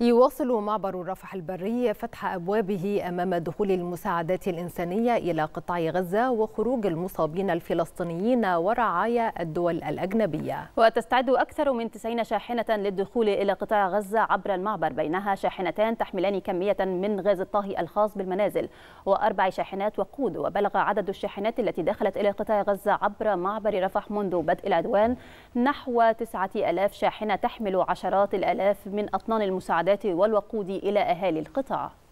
يواصل معبر رفح البري فتح أبوابه أمام دخول المساعدات الإنسانية إلى قطاع غزة وخروج المصابين الفلسطينيين ورعايا الدول الأجنبية وتستعد أكثر من 90 شاحنة للدخول إلى قطاع غزة عبر المعبر بينها شاحنتان تحملان كمية من غاز الطهي الخاص بالمنازل وأربع شاحنات وقود وبلغ عدد الشاحنات التي دخلت إلى قطاع غزة عبر معبر رفح منذ بدء العدوان نحو 9000 شاحنة تحمل عشرات الآلاف من أطنان المساعدات المساعدات والوقود إلى أهالي القطاع